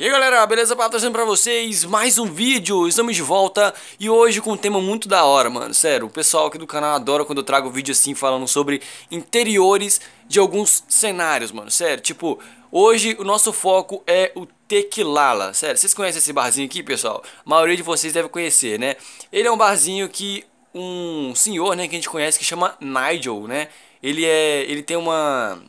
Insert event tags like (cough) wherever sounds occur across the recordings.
E aí galera, beleza? Papo trazendo pra vocês mais um vídeo, estamos de volta e hoje com um tema muito da hora, mano, sério, o pessoal aqui do canal adora quando eu trago vídeo assim falando sobre interiores de alguns cenários, mano, sério, tipo, hoje o nosso foco é o Tequilala, sério, vocês conhecem esse barzinho aqui, pessoal? A maioria de vocês deve conhecer, né? Ele é um barzinho que um senhor, né, que a gente conhece que chama Nigel, né? Ele é, ele tem uma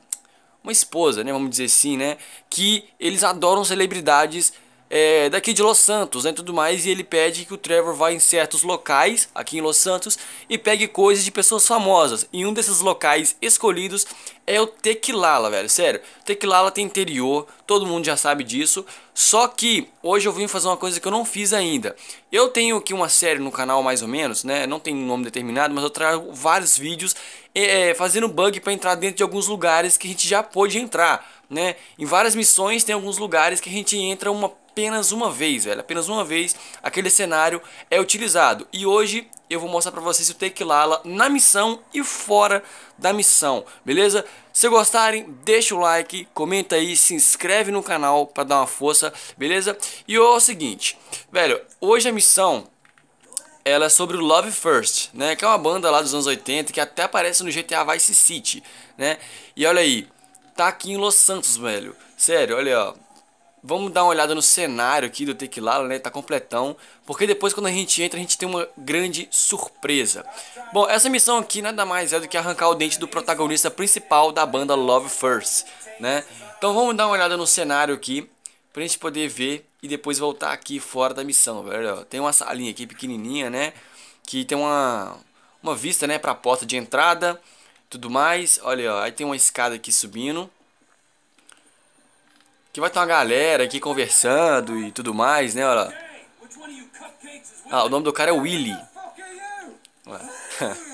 uma esposa, né, vamos dizer assim, né, que eles adoram celebridades é, daqui de Los Santos né, e tudo mais. E ele pede que o Trevor vá em certos locais aqui em Los Santos e pegue coisas de pessoas famosas. E um desses locais escolhidos é o Tequilala, velho. Sério, Tequilala tem interior, todo mundo já sabe disso. Só que hoje eu vim fazer uma coisa que eu não fiz ainda. Eu tenho aqui uma série no canal, mais ou menos, né? Não tem um nome determinado, mas eu trago vários vídeos é, é fazendo bug para entrar dentro de alguns lugares que a gente já pôde entrar, né? Em várias missões tem alguns lugares que a gente entra uma apenas uma vez, velho. Apenas uma vez aquele cenário é utilizado. E hoje eu vou mostrar pra vocês o Tequilala na missão e fora da missão, beleza? Se gostarem, deixa o like, comenta aí, se inscreve no canal pra dar uma força, beleza? E é o seguinte, velho, hoje a missão ela é sobre o Love First, né? Que é uma banda lá dos anos 80 que até aparece no GTA Vice City, né? E olha aí, tá aqui em Los Santos, velho. Sério, olha ó. Vamos dar uma olhada no cenário aqui do Tequilala, né? Tá completão. Porque depois quando a gente entra, a gente tem uma grande surpresa. Bom, essa missão aqui nada mais é do que arrancar o dente do protagonista principal da banda Love First, né? Então vamos dar uma olhada no cenário aqui, pra gente poder ver e depois voltar aqui fora da missão, velho. Tem uma salinha aqui pequenininha, né? Que tem uma, uma vista, né, pra porta de entrada, tudo mais. Olha, ó, aí tem uma escada aqui subindo. Que vai ter uma galera aqui conversando e tudo mais, né? Olha lá. Ah, o nome do cara é Willy. (laughs)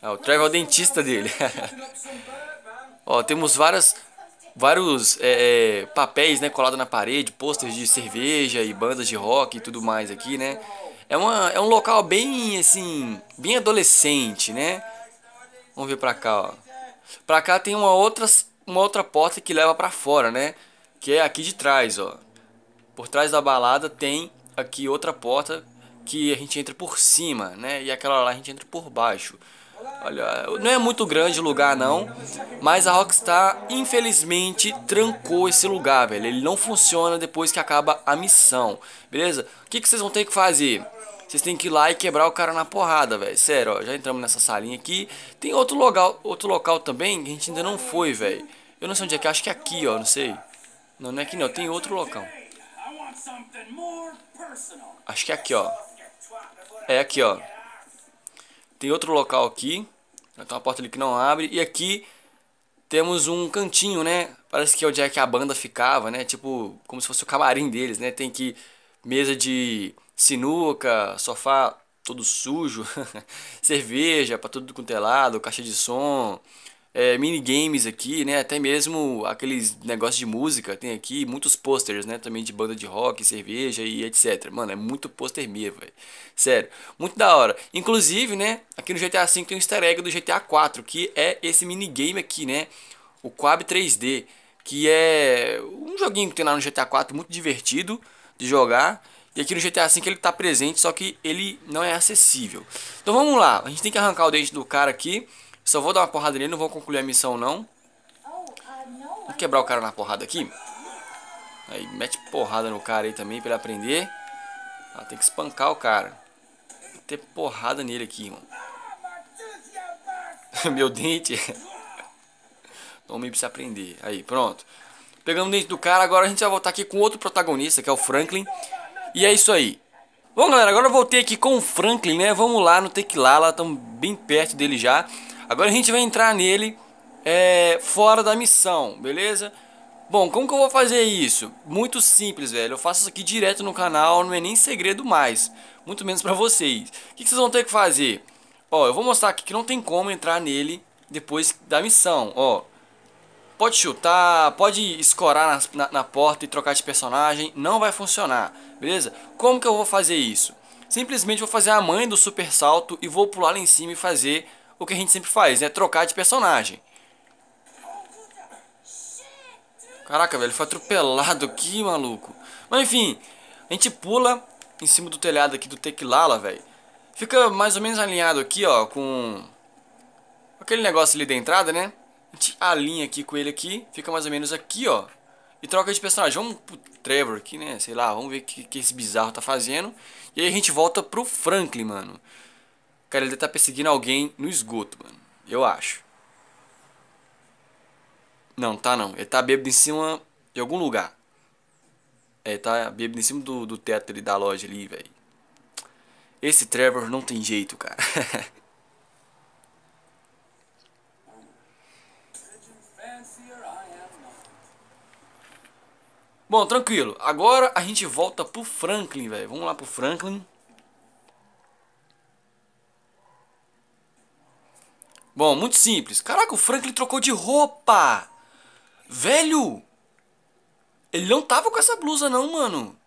É o Trevor é o dentista dele. (laughs) Ó, temos várias, vários é, é, papéis né, colados na parede, posters de cerveja e bandas de rock e tudo mais aqui, né? É, uma, é um local bem, assim, bem adolescente, né? Vamos ver pra cá, ó. Pra cá tem uma outras uma outra porta que leva para fora, né? Que é aqui de trás, ó. Por trás da balada tem aqui outra porta que a gente entra por cima, né? E aquela lá a gente entra por baixo. Olha, não é muito grande o lugar não, mas a Rockstar infelizmente trancou esse lugar, velho. Ele não funciona depois que acaba a missão, beleza? O que, que vocês vão ter que fazer? Vocês têm que ir lá e quebrar o cara na porrada, velho. Sério, ó, já entramos nessa salinha aqui. Tem outro local, outro local também que a gente ainda não foi, velho. Eu não sei onde é que é, acho que é aqui, ó, não sei. Não, não é aqui não, tem outro local. Acho que é aqui, ó. É aqui, ó. Tem outro local aqui. Tem uma porta ali que não abre. E aqui temos um cantinho, né? Parece que é onde é que a banda ficava, né? Tipo, como se fosse o camarim deles, né? Tem que mesa de sinuca, sofá todo sujo, (laughs) cerveja para tudo quanto é lado, caixa de som, é, minigames aqui, né? Até mesmo aqueles negócios de música tem aqui, muitos posters, né? Também de banda de rock, cerveja e etc. Mano, é muito poster mesmo, velho. Sério, muito da hora. Inclusive, né? Aqui no GTA V tem um easter egg do GTA 4, que é esse minigame aqui, né? O Quab 3D, que é um joguinho que tem lá no GTA 4, muito divertido de jogar. E aqui no GTA V ele está presente, só que ele não é acessível. Então vamos lá, a gente tem que arrancar o dente do cara aqui. Só vou dar uma porrada nele, não vou concluir a missão não. Vou quebrar o cara na porrada aqui. Aí mete porrada no cara aí também pra ele aprender. Ah, tem que espancar o cara. Vou ter porrada nele aqui, (laughs) Meu dente. Toma aí pra se aprender. Aí, pronto. Pegamos o dente do cara, agora a gente vai voltar aqui com outro protagonista, que é o Franklin. E é isso aí. Bom, galera, agora eu voltei aqui com o Franklin, né? Vamos lá no Tequilala, estamos bem perto dele já. Agora a gente vai entrar nele é, fora da missão, beleza? Bom, como que eu vou fazer isso? Muito simples, velho. Eu faço isso aqui direto no canal, não é nem segredo mais. Muito menos pra vocês. O que, que vocês vão ter que fazer? Ó, eu vou mostrar aqui que não tem como entrar nele depois da missão, ó. Pode chutar, pode escorar na, na, na porta e trocar de personagem, não vai funcionar, beleza? Como que eu vou fazer isso? Simplesmente vou fazer a mãe do super salto e vou pular lá em cima e fazer o que a gente sempre faz, né? trocar de personagem. Caraca, velho, foi atropelado aqui, maluco. Mas enfim, a gente pula em cima do telhado aqui do Tequilala, velho. Fica mais ou menos alinhado aqui, ó, com aquele negócio ali da entrada, né? A gente alinha aqui com ele aqui, fica mais ou menos aqui, ó. E troca de personagem. Vamos pro Trevor aqui, né? Sei lá, vamos ver o que, que esse bizarro tá fazendo. E aí a gente volta pro Franklin, mano. Cara, ele deve tá perseguindo alguém no esgoto, mano. Eu acho. Não, tá não. Ele tá bêbado em cima de algum lugar. É, tá bêbado em cima do, do teto ali da loja ali, velho. Esse Trevor não tem jeito, cara. (laughs) Bom, tranquilo. Agora a gente volta pro Franklin, velho. Vamos lá pro Franklin. Bom, muito simples. Caraca, o Franklin trocou de roupa. Velho! Ele não tava com essa blusa não, mano.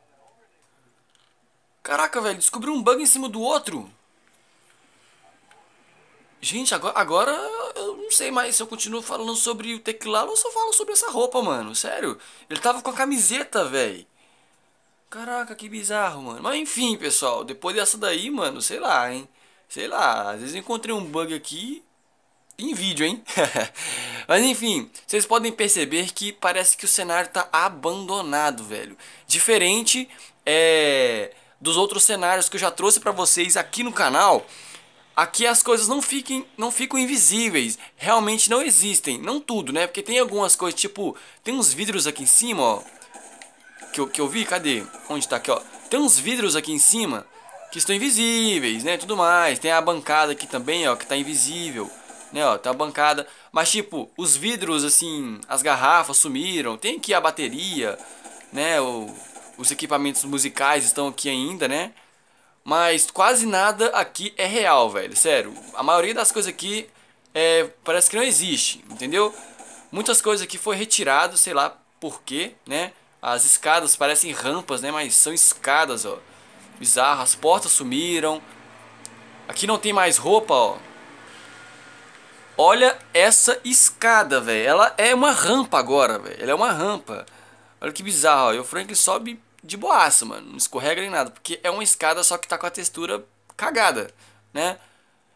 Caraca, velho. Descobriu um bug em cima do outro. Gente, agora, agora sei mais se eu continuo falando sobre o teclado ou só falo sobre essa roupa, mano. Sério. Ele tava com a camiseta, velho. Caraca, que bizarro, mano. Mas enfim, pessoal. Depois dessa daí, mano, sei lá, hein. Sei lá. Às vezes encontrei um bug aqui em vídeo, hein? (laughs) Mas enfim, vocês podem perceber que parece que o cenário tá abandonado, velho. Diferente é, dos outros cenários que eu já trouxe pra vocês aqui no canal Aqui as coisas não, fiquem, não ficam invisíveis, realmente não existem, não tudo, né? Porque tem algumas coisas, tipo, tem uns vidros aqui em cima, ó, que eu, que eu vi, cadê? Onde tá aqui, ó? Tem uns vidros aqui em cima que estão invisíveis, né? Tudo mais. Tem a bancada aqui também, ó, que tá invisível, né? Ó, tem a bancada. Mas, tipo, os vidros, assim, as garrafas sumiram. Tem aqui a bateria, né? O, os equipamentos musicais estão aqui ainda, né? Mas quase nada aqui é real, velho. Sério, a maioria das coisas aqui é, parece que não existe, entendeu? Muitas coisas aqui foram retiradas, sei lá porquê, né? As escadas parecem rampas, né? Mas são escadas, ó. Bizarro, as portas sumiram. Aqui não tem mais roupa, ó. Olha essa escada, velho. Ela é uma rampa agora, velho. Ela é uma rampa. Olha que bizarro, ó. E o Frank sobe de boaço, mano. Não escorrega nem nada. Porque é uma escada, só que tá com a textura cagada, né?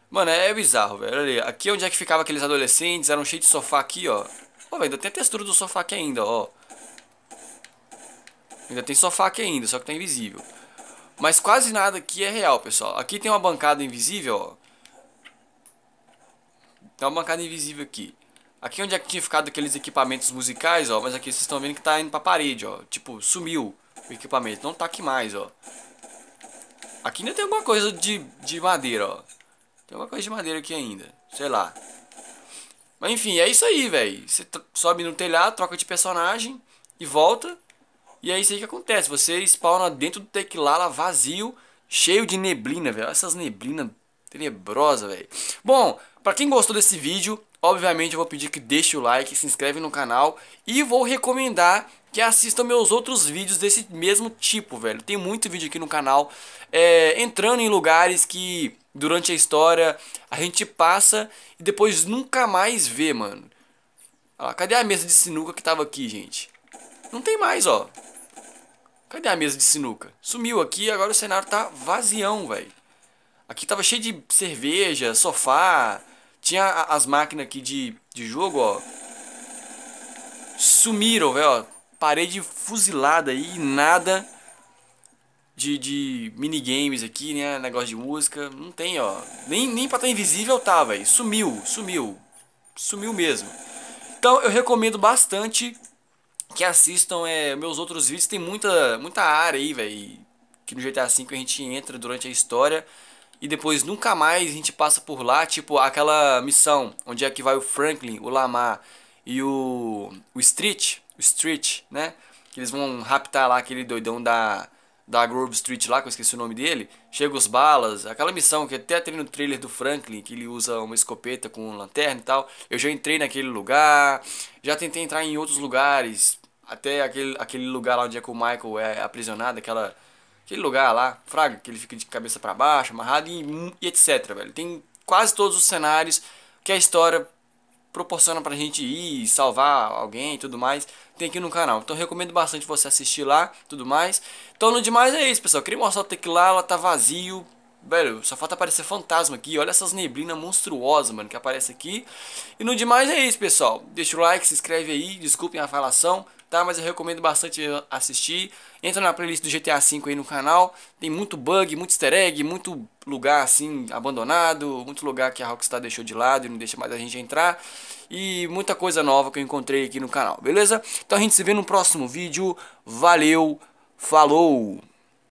Mano, é, é bizarro, velho. Olha ali. Aqui onde é que ficava aqueles adolescentes, eram cheios de sofá aqui, ó. Pô, velho, ainda tem a textura do sofá aqui ainda, ó. Ainda tem sofá aqui ainda, só que tá invisível. Mas quase nada aqui é real, pessoal. Aqui tem uma bancada invisível, ó. Tem uma bancada invisível aqui. Aqui onde é que tinha ficado aqueles equipamentos musicais, ó. Mas aqui vocês estão vendo que tá indo pra parede, ó. Tipo, sumiu o equipamento. Não tá aqui mais, ó. Aqui ainda tem alguma coisa de, de madeira, ó. Tem alguma coisa de madeira aqui ainda. Sei lá. Mas enfim, é isso aí, velho. Você sobe no telhado, troca de personagem e volta. E é isso aí que acontece. Você spawna dentro do Tequilala vazio, cheio de neblina, velho. Essas neblinas tenebrosas, velho. Bom, para quem gostou desse vídeo, obviamente eu vou pedir que deixe o like, se inscreve no canal e vou recomendar que assistam meus outros vídeos desse mesmo tipo, velho. Tem muito vídeo aqui no canal é, entrando em lugares que durante a história a gente passa e depois nunca mais vê, mano. Ó, cadê a mesa de sinuca que tava aqui, gente? Não tem mais, ó. Cadê a mesa de sinuca? Sumiu aqui agora o cenário tá vazião, velho. Aqui tava cheio de cerveja, sofá. Tinha as máquinas aqui de, de jogo, ó. Sumiram, velho, ó parede fuzilada aí, nada de, de minigames aqui, né? Negócio de música, não tem, ó. Nem, nem pra estar invisível tá, velho. Sumiu, sumiu. Sumiu mesmo. Então eu recomendo bastante que assistam é, meus outros vídeos. Tem muita, muita área aí, velho. Que no GTA V a gente entra durante a história e depois nunca mais a gente passa por lá. Tipo aquela missão onde é que vai o Franklin, o Lamar e o, o Street Street, né? Que eles vão raptar lá aquele doidão da, da Grove Street lá, que eu esqueci o nome dele. Chega os balas, aquela missão que até tem no trailer do Franklin, que ele usa uma escopeta com lanterna e tal. Eu já entrei naquele lugar, já tentei entrar em outros lugares, até aquele, aquele lugar lá onde é que o Michael é aprisionado, aquela aquele lugar lá, fraga, que ele fica de cabeça para baixo, amarrado e, e, etc, velho. Tem quase todos os cenários que a história proporciona pra gente ir salvar alguém e tudo mais tem aqui no canal. Então recomendo bastante você assistir lá, tudo mais. Então no demais é isso, pessoal. Queria mostrar o teclado, ela tá vazio, Velho, só falta aparecer fantasma aqui. Olha essas neblinas monstruosas, mano, que aparece aqui. E no demais é isso, pessoal. Deixa o like, se inscreve aí. Desculpem a falação, tá? Mas eu recomendo bastante assistir. Entra na playlist do GTA V aí no canal. Tem muito bug, muito easter egg, muito lugar, assim, abandonado. Muito lugar que a Rockstar deixou de lado e não deixa mais a gente entrar. E muita coisa nova que eu encontrei aqui no canal, beleza? Então a gente se vê no próximo vídeo. Valeu, falou!